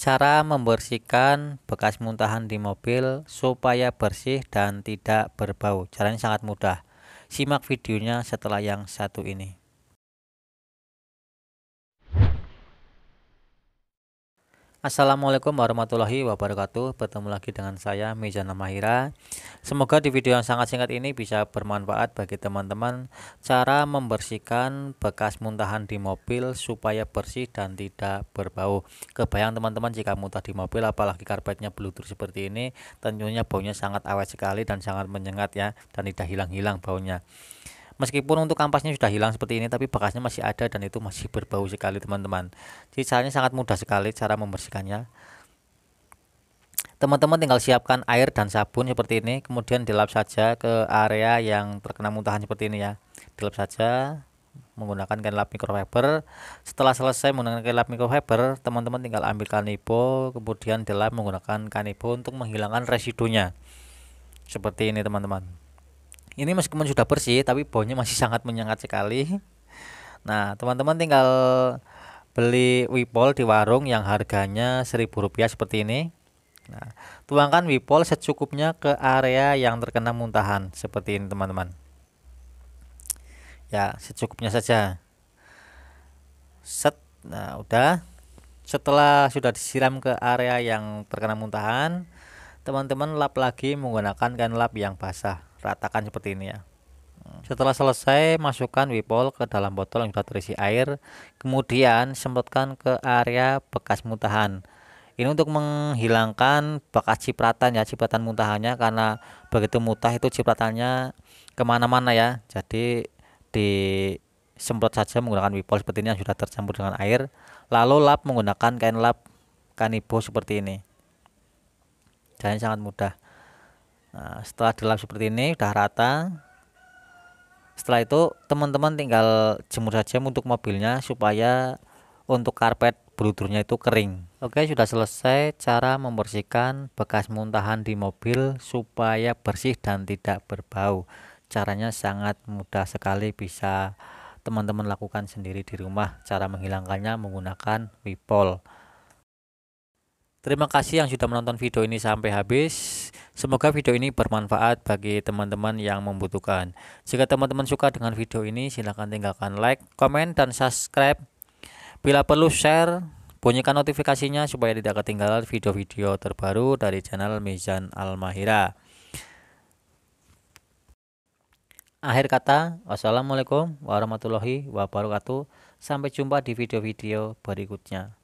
Cara membersihkan bekas muntahan di mobil supaya bersih dan tidak berbau. Caranya sangat mudah. Simak videonya setelah yang satu ini. Assalamualaikum warahmatullahi wabarakatuh Bertemu lagi dengan saya Mizana Mahira Semoga di video yang sangat singkat ini bisa bermanfaat bagi teman-teman Cara membersihkan bekas muntahan di mobil supaya bersih dan tidak berbau Kebayang teman-teman jika muntah di mobil apalagi karpetnya bluetooth seperti ini Tentunya baunya sangat awet sekali dan sangat menyengat ya Dan tidak hilang-hilang baunya Meskipun untuk kampasnya sudah hilang seperti ini tapi bekasnya masih ada dan itu masih berbau sekali teman-teman. Caranya sangat mudah sekali cara membersihkannya. Teman-teman tinggal siapkan air dan sabun seperti ini, kemudian dilap saja ke area yang terkena muntahan seperti ini ya. Dilap saja menggunakan kain lap microfiber. Setelah selesai menggunakan kain lap microfiber, teman-teman tinggal ambil kanibo, kemudian dilap menggunakan kanibo untuk menghilangkan residunya. Seperti ini teman-teman. Ini meskipun sudah bersih tapi baunya masih sangat menyengat sekali. Nah, teman-teman tinggal beli wipol di warung yang harganya seribu rupiah seperti ini. Nah, tuangkan wipol secukupnya ke area yang terkena muntahan seperti ini teman-teman. Ya, secukupnya saja. Set, nah udah. Setelah sudah disiram ke area yang terkena muntahan, teman-teman lap lagi menggunakan kain lap yang basah ratakan seperti ini ya hmm. setelah selesai, masukkan wipol ke dalam botol yang sudah terisi air, kemudian semprotkan ke area bekas muntahan. Ini untuk menghilangkan bekas cipratan ya, cipratan muntahannya karena begitu mutah itu cipratannya kemana-mana ya. Jadi disemprot saja menggunakan wipol seperti ini yang sudah tercampur dengan air. Lalu lap menggunakan kain lap kanibo seperti ini. Jadi sangat mudah. Nah, setelah dilap seperti ini sudah rata. Setelah itu teman-teman tinggal jemur saja untuk mobilnya supaya untuk karpet bluturnya itu kering. Oke, sudah selesai cara membersihkan bekas muntahan di mobil supaya bersih dan tidak berbau. Caranya sangat mudah sekali bisa teman-teman lakukan sendiri di rumah. Cara menghilangkannya menggunakan wipol. Terima kasih yang sudah menonton video ini sampai habis. Semoga video ini bermanfaat bagi teman-teman yang membutuhkan. Jika teman-teman suka dengan video ini, silahkan tinggalkan like, komen, dan subscribe. Bila perlu share, bunyikan notifikasinya supaya tidak ketinggalan video-video terbaru dari channel Mizan Mahira. Akhir kata, wassalamualaikum warahmatullahi wabarakatuh. Sampai jumpa di video-video berikutnya.